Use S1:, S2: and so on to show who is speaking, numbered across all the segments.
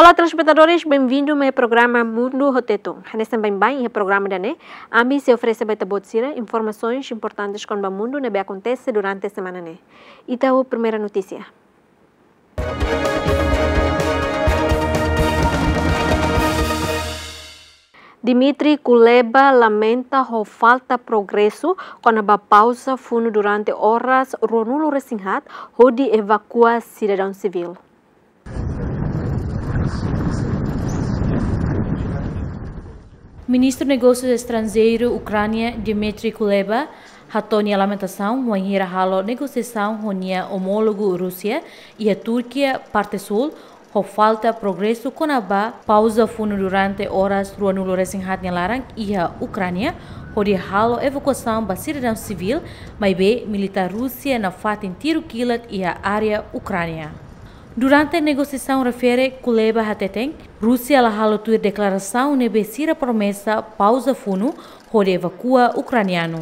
S1: Olá telespectadores, bem-vindo ao meu programa Mundo Roteto. Hanesem bem bem, é programa da NE. A mim se oferece beta botsira, informações importantes com o mundo que acontece durante a semana NE. Então, a primeira notícia. Dimitri Kuleba lamenta o falta progresso quando a pausa fundo durante horas Ronulo Resinghat ho de cidadão civil.
S2: ministro de Negócios Estrangeiros Ucrânia, Dmitry Kuleba, ratou a lamentação, Wanhira Halo negociação com o homólogo Rússia e a Turquia, parte sul, ho falta progresso com a ba pausa fundo durante horas do no Loresinhat Larang e a Ucrânia, onde halo evacuação da cidadão civil, mas bem militar Rússia na fatin tiro quilat e a área Ucrânia. Durante a negociação refere Kuleba Hateteng, Rússia lahalo a declaração a promessa pausa funo, hore evacua ucraniano.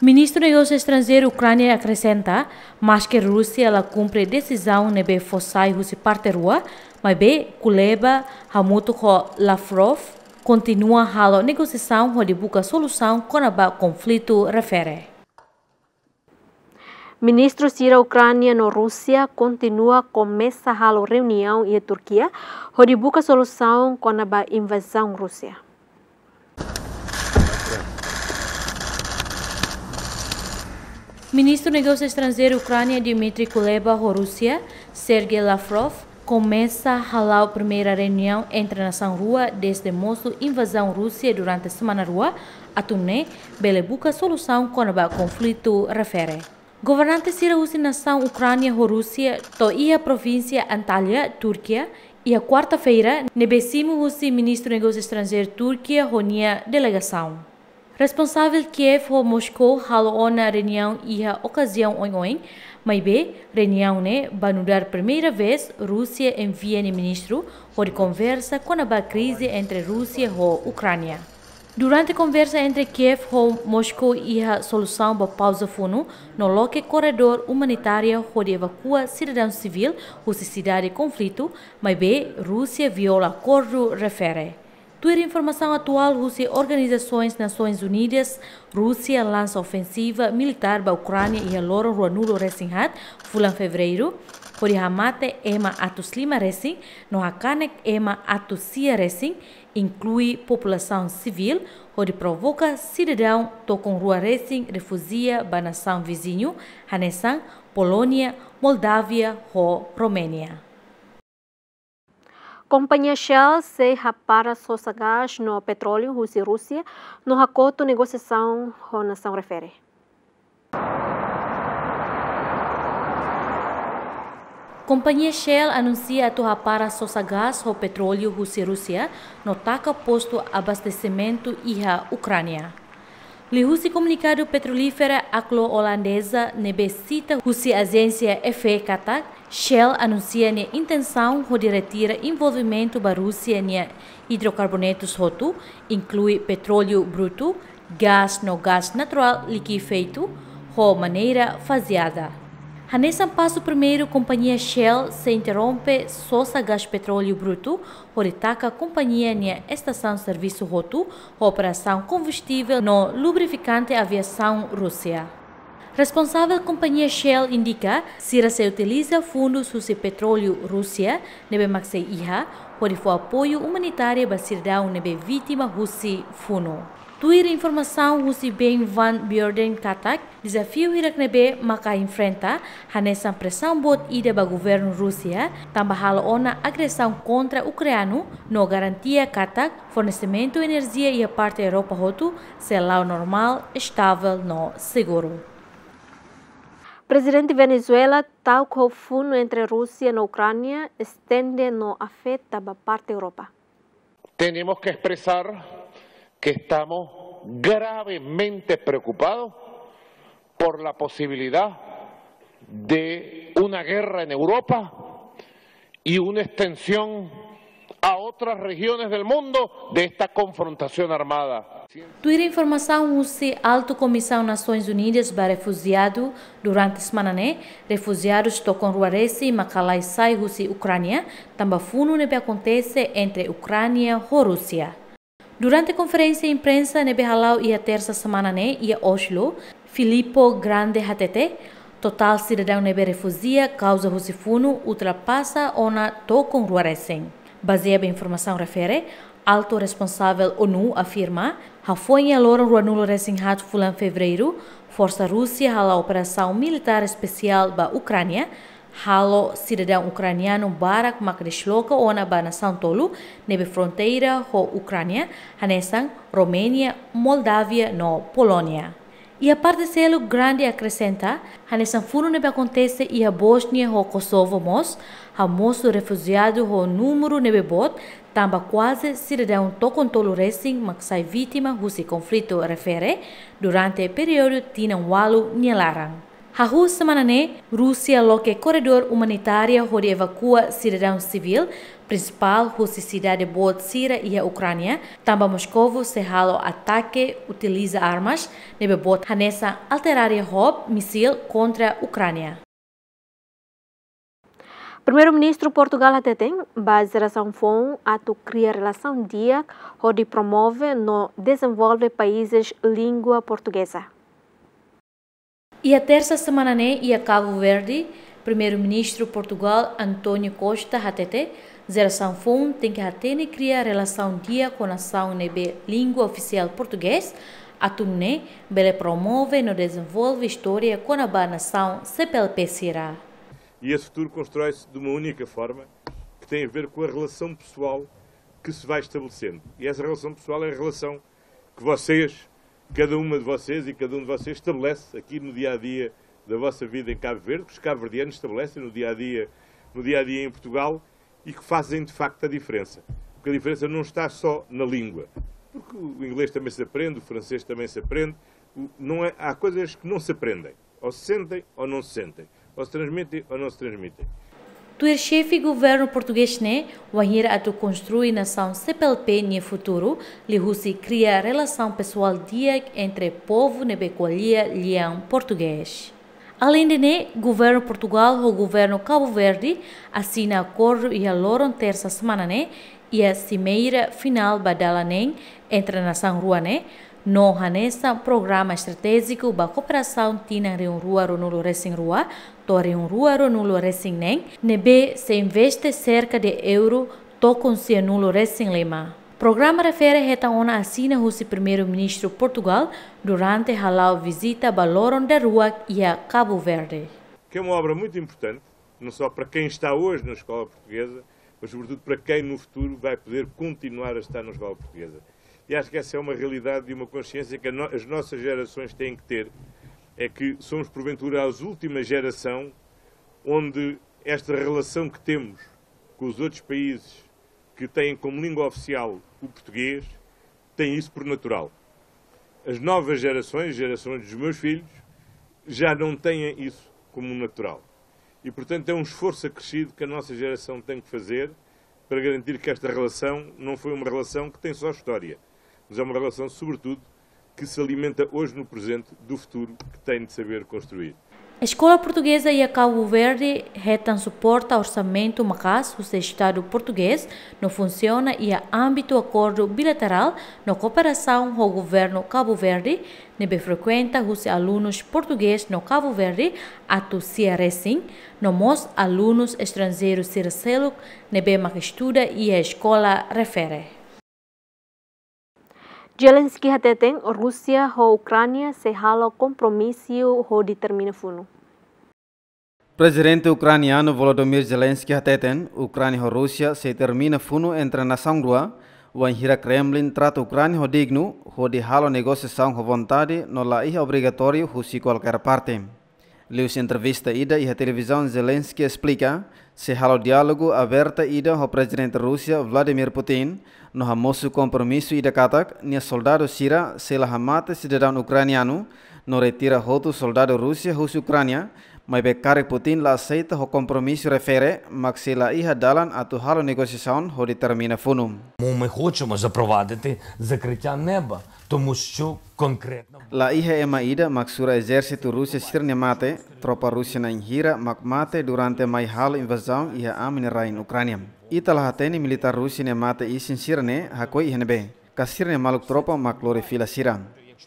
S2: Ministro de Negócios Estrangeiros Ucrânia acrescenta, mas que Rússia ela cumpre decisão nebe fossai rusi parte rua, mas be Kuleba Hamuto ho Lavrov continua a negociação hore buca solução conaba conflito refere.
S1: Ministro ucrânia ucraniano Rússia continua mesa a reunião e a Turquia onde busca solução com a invasão russa.
S2: Ministro Negócios Estrangeiros Ucrânia Dmitry Kuleba Rússia, Sergei Lavrov começa a ralar a primeira reunião entre a nação rua desde moço invasão russa durante a semana rua, a turnê, Belebuca solução quando o conflito refere. Governante sírios e nação Ucrânia e Rússia toia província Antalya, Turquia, e a quarta-feira, nebessimo o ministro de negócios estrangeiros Turquia ronia delegação. Responsável Kiev ou Moscou halou na reunião e a ocasião ontem, mas bem, reunião ne banudar primeira vez Rússia envia ministro por conversa com a crise entre Rússia e Ucrânia. Durante a conversa entre Kiev, Rome, Moscou e a solução para pausa fundo, no local corredor humanitário onde evacua cidadãos civil, cuja cidade conflito, mas bem, Rússia viola acordo refere. Tua é informação atual, Rússia, organizações Nações Unidas, Rússia lança ofensiva militar para a Ucrânia e a Loro Ruanulo Resinhat, em fevereiro, Hori hamate ema atus lima racing, no hakanek ema atus sia racing, inclui população civil, onde provoca cidadão Tokonruaresin refugia ba nação vizinho, Hanesan, Polônia, Moldávia ou Romênia.
S1: Companhia Shell se rapara sossegás no petróleo russo e Rússia no acordo negociação, a nação refere.
S2: Companhia Shell anuncia para a gás ou petróleo Rússia-Rússia no taca posto abastecimento IHA Ucrânia. Lihusi Comunicado Petrolífera Anglo-Holandesa nebesita russa Agência FE Qatar, Shell anuncia a intenção de retirar envolvimento da Rússia em hidrocarbonetos roto, inclui petróleo bruto, gás no gás natural liquefeito, de maneira faseada. Hanesan passo primeiro, companhia Shell se interrompe Sosa Gás Petróleo Bruto, a companhia Nia Estação Serviço Rotu, Operação Combustível no Lubrificante Aviação Rússia. Responsável companhia Shell indica se se utiliza fundo Susi Petróleo Rússia, nebe maxei iha, por apoio humanitário basir daun nebe vítima Russi funo. Tuir informação usi bem Van Bjorden Katak, desafio Iraknebe maka enfrenta, hanesa pressão bot ida ba governo Rússia, tambahalo ona agressão contra ucraniano, no garantia Katak, fornecimento energia e a parte Europa roto, selau normal, estável, no seguro.
S1: Presidente Venezuela tal qual entre Rússia e Ucrânia estende no afeta a parte Europa.
S3: Temos que expressar que estamos gravemente preocupados por la posibilidad de una guerra en Europa y una extensión a otras regiones del mundo de esta confrontación armada.
S2: Twitter información, UCI Alto Comisión Naciones Unidas para Refugiado durante semana refugiados tocam y macalai Sai, y e Ucrania, tamba funo nebe acontece entre Ucrania y e Rusia. Durante a conferência de imprensa nebe e a terça semana ne Oslo, Filippo Grande Hatete, total cidadão nebe refugia causa rusifuno ultrapassa ona tocon ruaresen. Baseado em informação refere, alto responsável ONU afirma, Rafonha Loran Ruanulo Resinhat Fulan Fevereiro, Força Rússia a operação militar especial ba Ucrânia, halo cidadão ucraniano barak makrishloka na Bana tolu nebe fronteira ho Ucrânia, hanesan Romênia, Moldávia no Polônia. E a parte selo grande acrescenta, hanesan furo nebe acontece e a Bosnia ho Kosovo mos, a moço refugiado ho número nebe bot, tamba quase cidadão tocontolo racing maxai vítima husi conflito refere, durante o período tinam walu nielaran. Hahu semanane, Rússia loque corredor humanitário hori evacua cidadão civil, principal russa cidade boa Síria e a Ucrânia. Tamba Moscovo se halo ataque, utiliza armas, nebe bot hanesa alteraria hob missil contra
S1: a Ucrânia. Primeiro-ministro Portugal até tem relação fom ato cria relação dia onde promove no desenvolve países língua portuguesa. E
S2: a terça semana né, e a Cabo Verde, primeiro-ministro Portugal António Costa HTT, Zeração Fundo tem que atene criar relação dia com a nação nebe língua oficial português, atumne bele promove no desenvolve história com a nação CPLP será.
S3: E esse futuro constrói-se de uma única forma, que tem a ver com a relação pessoal que se vai estabelecendo. E essa relação pessoal é a relação que vocês, cada uma de vocês e cada um de vocês estabelece aqui no dia a dia da vossa vida em Cabo Verde, que os cabo Verdeanos estabelecem no dia a dia, no dia a dia em Portugal e que fazem de facto a diferença. Porque a diferença não está só na língua, porque o inglês também se aprende, o francês também se aprende, não é, há coisas que não se aprendem, ou se sentem ou não se sentem, ou se transmitem ou não se transmitem
S2: do chefe governo português né, Wahir Atu construir nação CPLP no futuro, lhe Russi cria relação pessoal dia entre povo e becolia lião português. Além de né, governo Portugal o governo Cabo Verde assina acordo e aloram terça semana né, e a cimeira final badala né, entre a nação rua né, não hanessa programa estratégico para cooperação tina reun rua ronolo rua torin ruaro nulo resin nebe se investe cerca de euro tocon se nulo resin lema. Programa refere reta ona assina husi primeiro-ministro Portugal durante halau visita Baloron da Rua e a Cabo Verde.
S3: Que é uma obra muito importante, não só para quem está hoje na escola portuguesa, mas sobretudo para quem no futuro vai poder continuar a estar na escola portuguesa. E acho que essa é uma realidade e uma consciência que as nossas gerações têm que ter, é que somos, porventura, a última geração onde esta relação que temos com os outros países que têm como língua oficial o português tem isso por natural. As novas gerações, gerações dos meus filhos, já não têm isso como natural. E, portanto, é um esforço acrescido que a nossa geração tem que fazer para garantir que esta relação não foi uma relação que tem só história, mas é uma relação, sobretudo, que se alimenta hoje no presente do futuro que tem de saber construir.
S2: A Escola Portuguesa e a Cabo Verde retam suporte ao orçamento MACAS, o Estado português, no funciona e há âmbito acordo bilateral na cooperação com o governo Cabo Verde, nebe frequenta os alunos portugueses no Cabo Verde, ato CRSIM, no mos alunos estrangeiros CIRCELUC, nebe estuda e a escola refere.
S1: Zelensky hateteng Rússia ho Ucrânia se halo compromisso ho determina funo.
S4: Presidente ucraniano Volodymyr Zelensky hateten Ucrânia ho Rússia se termina funo entre nação rua, o anjira Kremlin trata Ucrânia ho digno, ho de halo negociação ho vontade no la obrigatório ho qualquer parte. Leus entrevista ida e a televisão Zelensky explica se diálogo aberta ida ho presidente Rusia Vladimir Putin no ha mosu compromisso ida katak nia soldado sira se la hamate cidadão ucraniano no retira hotu soldado Rusia hus Ucrânia mas bekare Putin la aceita ho compromisso refere мак se la iha dalan atu halo negociação ho determina funum. Ми хочемо запровадити закриття неба.
S3: тому що конкретно
S4: La IGMAIDA maksura exército Rusia sirne mate, tropa Rusia na inhira mak mate durante mai hal invasão e a rain Ucrânia. Italah hateni militar Rusia ne mate isin sirne hakoi ihnebe. Kasirne maluk tropa maklore fila siram.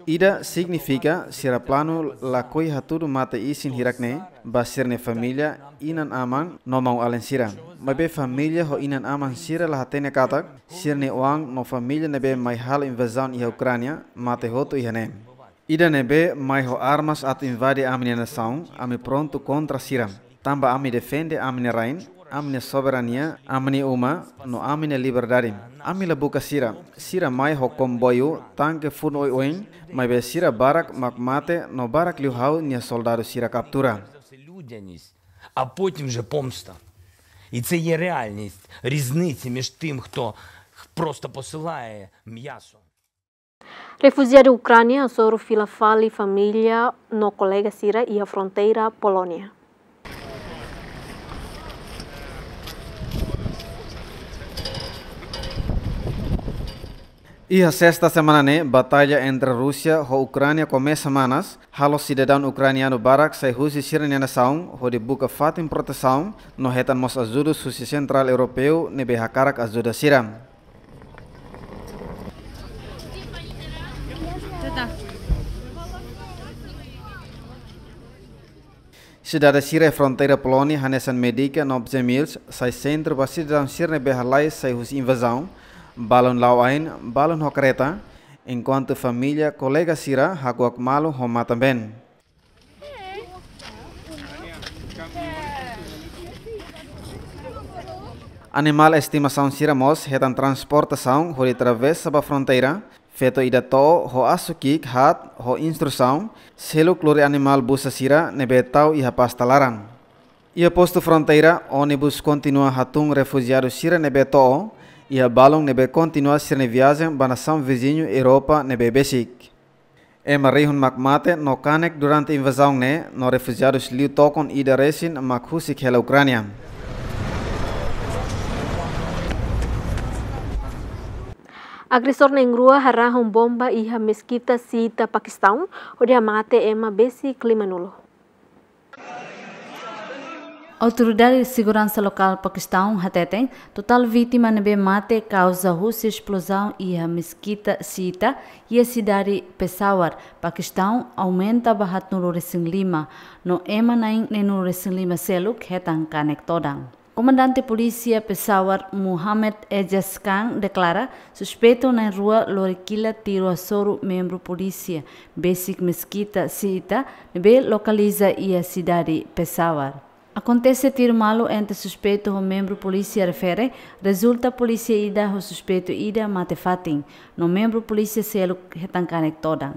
S4: Ida significa siraplano koi haturu mata isin hirakne basirne familia inan aman no mau alen sira. Mabe familia ho inan aman sira la hatene katak sirne oang no familia nebe mai hal invasion iha Ukrania mate hoto ihane. Ida nebe mai ho armas at invade amine saung ame pronto kontra sira. Tamba ami defende amine rain amne soberania, amne uma, no amine liberdade. Amila buka sira, sira mai hokom boyu, tanque fun oi oin, mai be sira barak magmate, no barak liuhau nia soldado sira captura.
S3: А потім вже помста. І це є реальність різниці між тим, хто просто посилає м'ясо.
S1: Refugiado Ucrânia, Soro fila família no colega Sira e a fronteira Polônia.
S4: E a sexta semana, né? Batalha entre Rússia e Ucrânia começa semanas. Halos cidadão ucraniano Barak sai Rússia sireniana são, onde buca fatem proteção, no retan mos azudo Rússia Central Europeu, nebe hakarak ajuda siram. Cidade Sira fronteira Polônia, Hanesan Medica, 9 mil, sai centro, basidão sirne berhalai, sai Rússia invasão, balon lawain, balon hokreta, enquanto familia kolega sira, hakuak malu homa tamben Animal estimação sira mos transporta transportação hori travessa ba fronteira, feto ida to ho asukik hat ho instru instrução, selu klori animal busa sira tau iha pastalaran. Ia posto fronteira, onibus kontinua hatung refugiado sira to e a balão nebe continua sene viagem a nação vizinha Europa nebe besik. E marihun makmate no kanek durante invasão ne no refugiados liu e ida resin makhusik hela Ucrânia.
S1: Agressor neng rua um bomba a mesquita Paquistão, o odia mate uma besi nulo.
S5: Autoridade de Segurança Local Paquistão, Hateteng, total vítima nebe mate causa russa explosão e a mesquita Sita e a cidade Peshawar, Paquistão, aumenta bahat no Lima, no emanain no Loresing Lima seluk hetang kanek Comandante Polícia Peshawar Mohamed Ejaz Khan declara suspeito na rua Lorequila tiro a soro membro polícia Basic Mesquita Sita, bem localiza e a cidade Peshawar. Acontece malo entre suspeito o membro polícia refere, resulta polícia ida o suspeito ida matefatin, no membro polícia selo retancanek todan.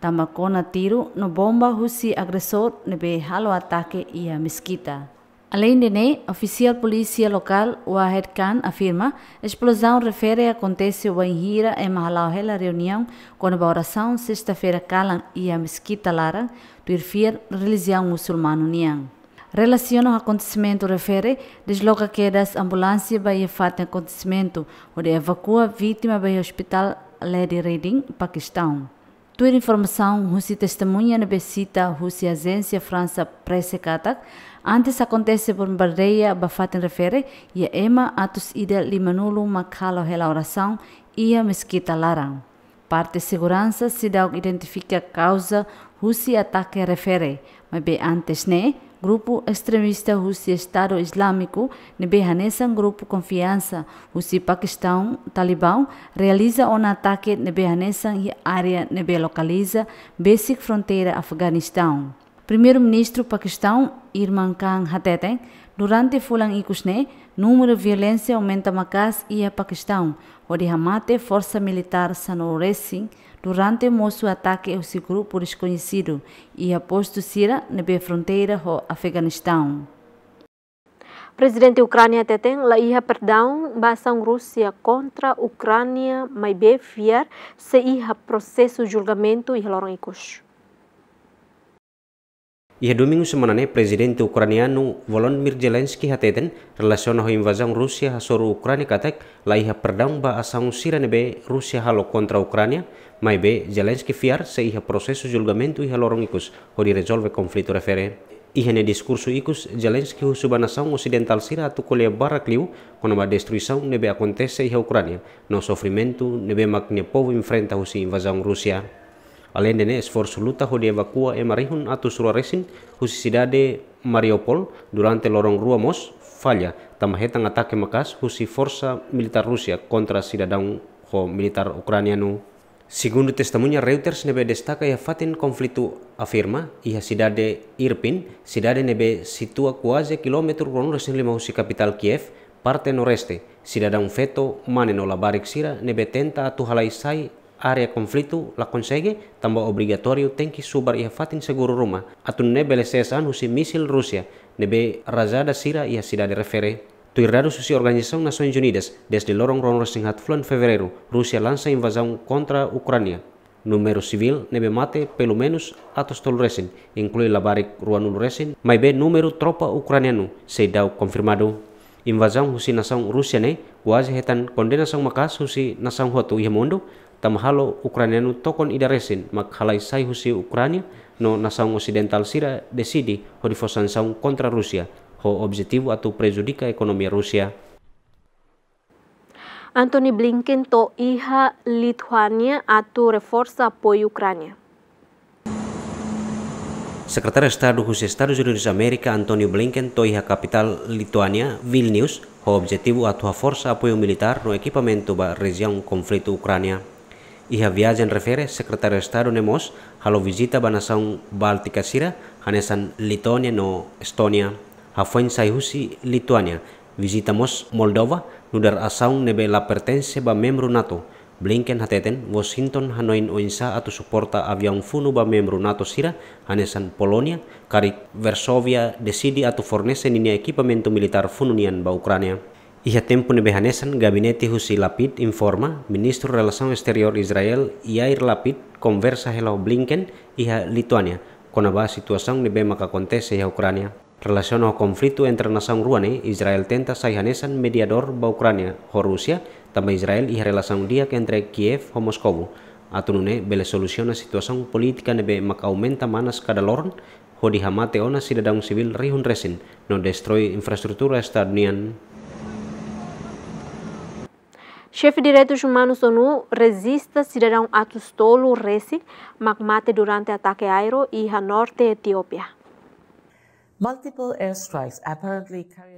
S5: Tamakona tiro no bomba husi agressor nebe halo ataque e a mesquita. Além de ne, oficial polícia local Wahed Khan afirma, explosão refere acontece o Enhira em Mahalauhela reunião com comemoração sexta-feira calan e a mesquita lara, do irfir religião muçulmano união. Relaciona o acontecimento refere, desloca das ambulância para fato acontecimento, onde evacua vítima para o hospital Lady Reading, Paquistão. Tua informação, Rússia testemunha na visita Rússia agência França Presse Katak, antes acontece bombardeia fato refere e a Ema Atos Ida Limanulu Macalo Relauração e a Mesquita Larang. Parte segurança se dá identifica causa Rússia ataque refere, mas bem antes né, grupo extremista russo Estado Islâmico, Nebehanesan Grupo Confiança, Rússia Paquistão, Talibão, realiza um ataque Nebehanesan e área Nebe localiza, Basic Fronteira Afeganistão. Primeiro-ministro Paquistão, Irman Khan Hateten, Durante fulan ikusne, número de violência aumenta macas e a Paquistão, onde Hamate força militar sanoresin durante moço ataque ao seu grupo desconhecido e aposto Sira na fronteira com Afeganistão.
S1: Presidente Ucrânia teteng la iha perdão basão Rússia contra Ucrânia mas bem fiar se iha processo julgamento e lorong ikus.
S6: Ia domingo semanane presidente ucraniano Volodymyr Zelensky hateten relasiono ho invasion Rusia soru Ukraina katek la iha perdang ba asang sirane be Rusia halo kontra Ukraina mai be Zelensky fiar se iha proseso julgamento iha lorong ikus ho di resolve konflito refere Iha ne diskursu ikus Zelensky husuba na saung occidental sira tu barak liu konama ba destrui saung nebe akontese iha Ukraina no sofrimento nebe makne povo enfrenta husi invasion Rusia dene esfor suluta ho evakua e marihun atu sura resin husi sidade Mariupol durante lorong rua mos falha tamahetang atake makas husi forsa militar Rusia kontra sidadang ho militar nu Segundo testemunya Reuters, nebe destaka ya fatin conflito afirma ia sidade Irpin, sidade nebe situa ron resin lima husi kapital Kiev, parte noreste, sidadang feto mane no sira nebe tenta atu halai sai area konflitu la konsege tambah obligatorio tengki subar ia fatin seguru rumah atun ne belesesan husi misil Rusia, nebe razada sira ia de refere. Tuirrado susi organisasi nasional des desde lorong ronor singhat flan Rusia Rusia lansa kontra kontra Ukrania. sivil civil nebe mate pelo menos atos resin, inklui labarik ruanul resin, maibe numero tropa ucraniano, seidau konfirmado invasão husi nação Rusia ne, hetan kondena sang makas husi nação hotu ia mondo, tam halo nu tokon ida resin mak halai sai husi Ukraina no nasaung occidental sira desidi ho difosan saung kontra rusia ho objektif atau prejudika ekonomi rusia
S1: Anthony Blinken to iha Lithuania atau reforsa apoio Ukraina.
S6: Sekretaris Estado Khusus Estados Unidos Amerika Antonio Blinken, toiha kapital Lithuania Vilnius, ho objektif atau força apoio militar no equipamento ba region konflik Ukraina. Iha viagen refere sekretario Estado nemos halo visita banasang Baltika sira hanesan Litonia no Estonia hafoin saihusi Lituania mos Moldova nudar asaung nebe la pertense ba membro NATO Blinken hateten Washington hanoin oinsa atu suporta avion funu ba membro NATO sira hanesan Polonia kari Varsovia desidi atu fornese ninia ekipamento militar fununian ba Ukrania. Είχε iya, tempo behanesan gabinete husi Lapid informa ministro relação exterior Israel Yair Lapid conversa hela Blinken iha Lituânia, com a situação nebema que acontece a Ukrania. Relação ao conflito entre nação ruane, Israel tenta saihanesan mediador ba Ucrânia, ho Rusia, também Israel iha relação dia entre Kiev ho Moscovo. Atunune bele solusiona a politika ne nebe maka aumenta manas kada loron ho dihamate ona cidadão civil rihun resin, no destrói infrastruktura estadunian.
S1: Chefe de Direitos Humanos da ONU resiste cidadão atos tolo Resi, magmate durante ataque aéreo e a norte Etiópia.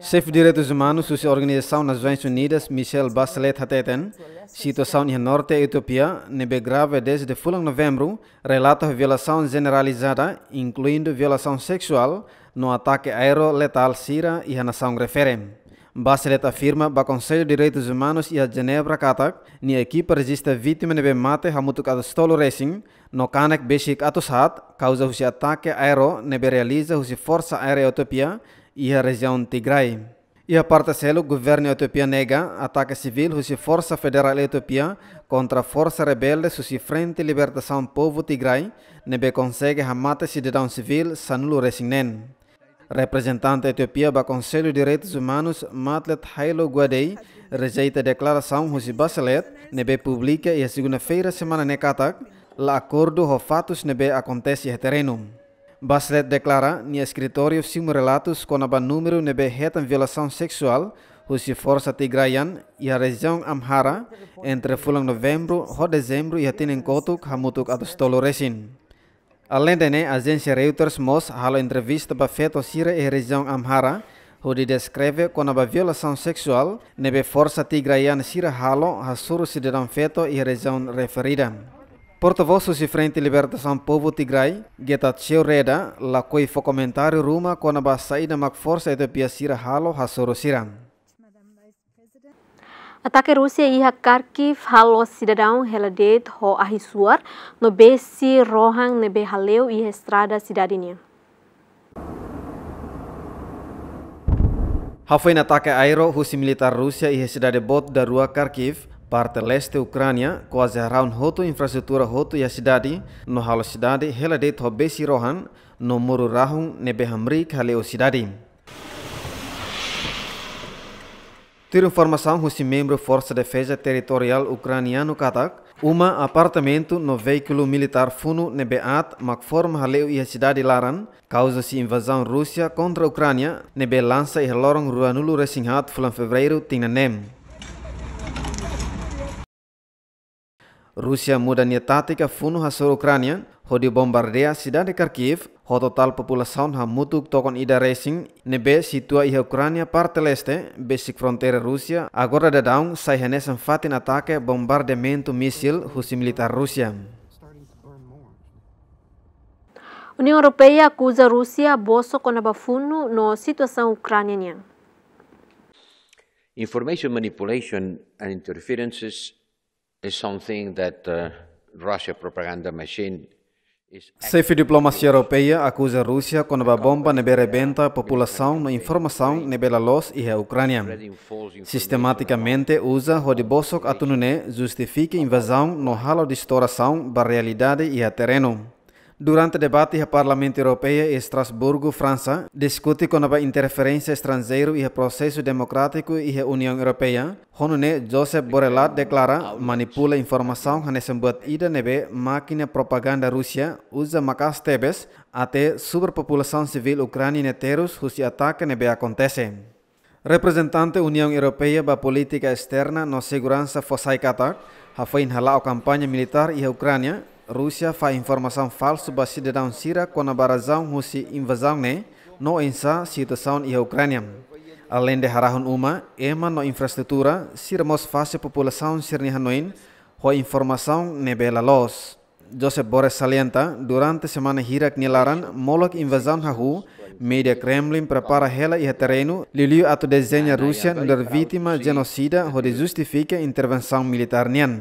S4: Chefe de Direitos Humanos da Organização Nações Unidas, Michel Bachelet Hateten, situação em norte Etiópia, nebe grave desde fulan novembro, relata violação generalizada, incluindo violação sexual, no ataque aéreo letal Sira e a nação referem. Bachelet afirma ba Conselho de Direitos Humanos e a Genebra katak ni equipa registra vítima nebe mate hamutuk atas tolo racing no kanek besik atus hat causa husi ataque aero nebe realiza husi força aérea utopia e a região Tigray. E a parte selo governo utopia nega ataque civil husi força federal utopia contra força rebelde husi frente libertação povo Tigray nebe consegue hamate cidadão civil sanulu racing nen. Representante de Etiopía para de Direitos Humanos, Matlet Hailo Guadei, rejeita a declaração que Bachelet nebe publica e a segunda-feira semana nekatak, la acordo ho fatos nebe acontece a e terreno. Bachelet declara que escritório simo relatos com el número nebe hetan violação sexual que força Tigrayan y e a región Amhara entre fulan novembro ho dezembro e a tinen kotuk hamutuk atostolo Além da a agência Reuters Mos hala entrevista para feto sira e região Amhara, onde descreve quando a violação sexual nebe força tigraiana sira halo a suru cidadão feto e região referida. Porta-voz do Frente Libertação Povo Tigray, Getachew Reda, lá foi comentário ruma quando a saída mac força Etiopia sira halo a suru Síria.
S1: Atake Rusia e iha Kharkiv halos sidadaun heladet ho ahisuar no besi rohang nebe haleu iha e strada sidadinya.
S4: Hafei natake aero husi militar Rusia iha e sidade bot darua Kharkiv, parte leste Ukrania ko round hotu infrastruktura roto iha sidadi sidadi no halo sidadi heladet ho besi rohang no muru rahung nebe hamrik haleu sidadi. Ter informação, o membro Força de Defesa Territorial Ucraniano Katak, uma apartamento no veículo militar Funo Nebeat, Macform Haleu e a cidade Laran, causa-se invasão Rússia contra a Ucrânia, Nebe lança e relorong Ruanulo Resinghat, Fulan Fevereiro, Tinanem. Rússia muda a tática Funo Hassor Ucrânia, onde bombardeia a cidade de Kharkiv, hototal população ha mutuk tokon ida racing nebe situa iha Ucrânia parte leste basic fronteira Rusia agora da down sai hanesan fatin atake bombardementu misil russo militar Rusia.
S1: União Europeia acusa a Rússia bolso com abafuno no situação ucraniana.
S6: Information manipulation and interferences is something that the uh, Russia propaganda machine
S4: a Diplomacia Europeia acusa a Rússia quando a bomba rebenta a população na informação a los e a Ucrânia. Sistematicamente usa Rodibosok debosok atununé justifica invasão no halo de estouração da realidade e a terreno. Durante debate a Parlamento Europeu e Estrasburgo, França, discute com a interferência estrangeira e o processo democrático e a União Europeia. Honune Joseph Borrell declara manipula informação a sembat ida nebe máquina propaganda Rússia usa macas tebes até superpopulação civil ucraniana terus cujo e ataque nebe acontece. Representante União Europeia para Política Externa no Segurança Fosai Katak, ha foi inhalar a campanha militar e a Ucrânia, Rusia fa informação falsa basada na Síria com a barazão russa invasão né no insa situação e Ucrânia. Além de harahun uma, ema no infraestrutura, sirmos fase população sirnihanoin, ho informação nebela los. Joseph Boris salienta, durante semana hirak nilaran, molok invasão hahu, media Kremlin prepara hela e terreno, liliu Rusia desenha Rússia nder vítima genocida, ho de justifica intervenção militar nian.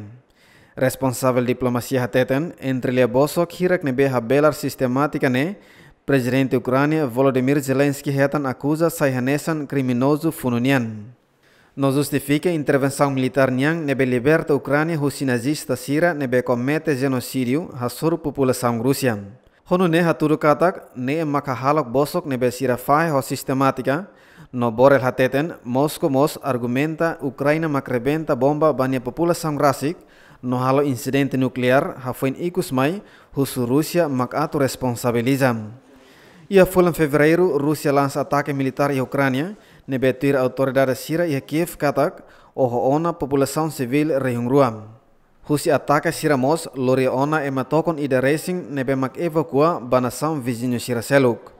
S4: Responsável diplomacia hateten entre le bosok hirak nebe habelar sistemática ne presidente Ucrania Volodymyr Zelensky retan acusa saihanesan criminoso fununian. No justifica intervenção militar nebe liberta ucrania husi nazista sira nebe comete genocídio hasur população russa. Rusia. ne haturu katak ne makahalok bosok nebe sira fai ho sistemática no borel hateten Moscou mos argumenta Ucrania macrebenta bomba bania população rasik no halo incidente nuclear ha foi ikus mai husu Rússia macato responsabilizam. Ia foi em Rusia lans atake ataque militar em Ucrânia, nebetir autoridade Sira e Kiev katak oho ona sivil rehung rehungruam. Husi atake Sira mos lori ona ematokon ida racing nebe mak bana sam vizinho Sira seluk.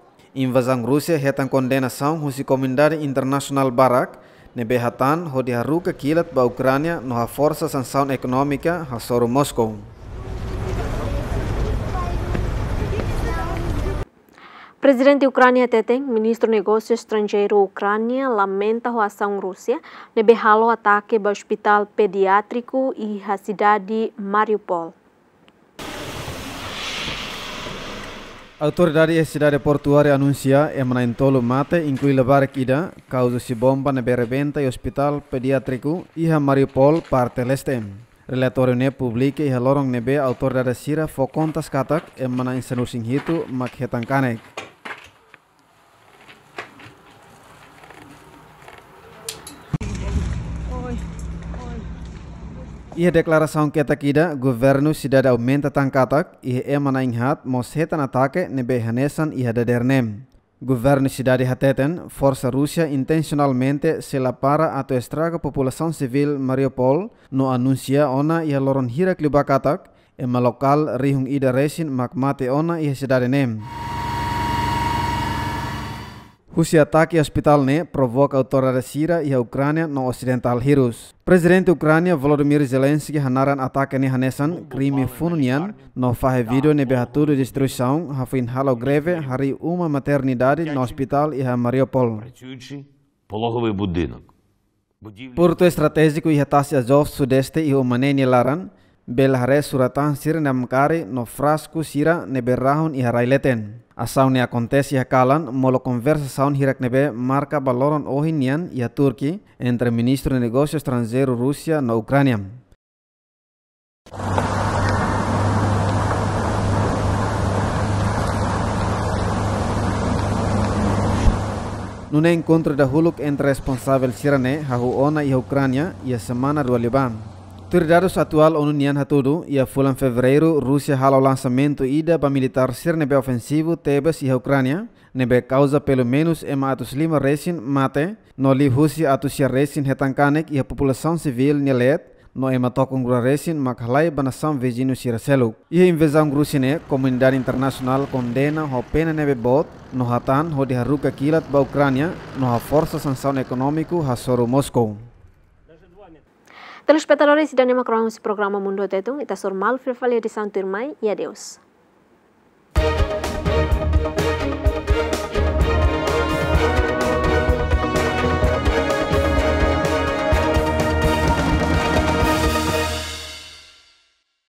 S4: Rusia hetan kondena sam husi komendari internasional barak Nebehatan ho diharu kakilat ba Ucrânia no força forsa sanção econômica a soro Moscou.
S1: Presidente Ucrânia Tetem, ministro negócios estrangeiro Ucrânia, lamenta a ação Rússia, nebehalo ataque ao hospital pediátrico e a cidade Mariupol.
S4: Autoridade e cidade portuária anuncia e Manaintolo mate inclui levar ida causa si bomba na berrebenta e hospital pediátrico iha Mariupol parte leste. Relatório ne publica e halorong nebe autoridade sira fokontas katak e mana insenusing hitu mak kanek. Ia declaração gubernur sudah ada cidade aumenta katak. ia é mos hetan atake nebe hanesan ia dedernem. Governo cidade hateten, forsa Rusia intentionalmente se atau atau estraga populasi sivil Mariupol, no anuncia ona ia loron hira klubakatak, ema lokal rihung ida resin magmate ona ia cidade nem. Rússia ataque hospital né provoca da Síria e a Ucrânia no ocidental Hirus. Presidente Ucrânia Volodymyr Zelensky hanaran ataque ne hanesan crime fununian no fahe vídeo ne berratudo destruição hafin halo greve hari uma maternidade no hospital e a Mariupol. Пологовий Porto estratégico e Retácia Azov Sudeste e Omanenia Laran Belharé Suratán, suratan sir nam no frasku sira ne y Araileten. A Asau ne acontece kalan molo conversa saun hirak nebe marca baloron ohinian y a Turki entre ministro de negocios extranjero Rusia no Ucrania. Nune encontro da huluk entre responsável sirane, Hahuona e Ucrânia y a semana do Liban. Tirdado atual onunian hatudu, ia fulan fevereiro, Rússia hala o lançamento ida para militar ser nebe ofensivo Tebas e Ucrânia, nebe causa pelo menos ema atus lima resin mate, no li Rússia atus ia recin retankanek e a população civil nilet, no ema tokong gura resin makhalai banasam vizinho siraseluk. E a invasão rusine, comunidade internacional condena ho pena nebe bot, no hatan ho diharuka kilat ba Ucrânia, no ha força sanção econômico ha soro Moscou.
S1: Telespectadores, dan nema croam esse programa Mundo Tetung, kita tá mal, filfalia di de Santo